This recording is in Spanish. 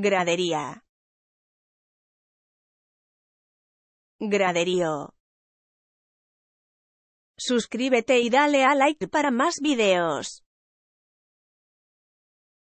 gradería, graderío. Suscríbete y dale a like para más videos.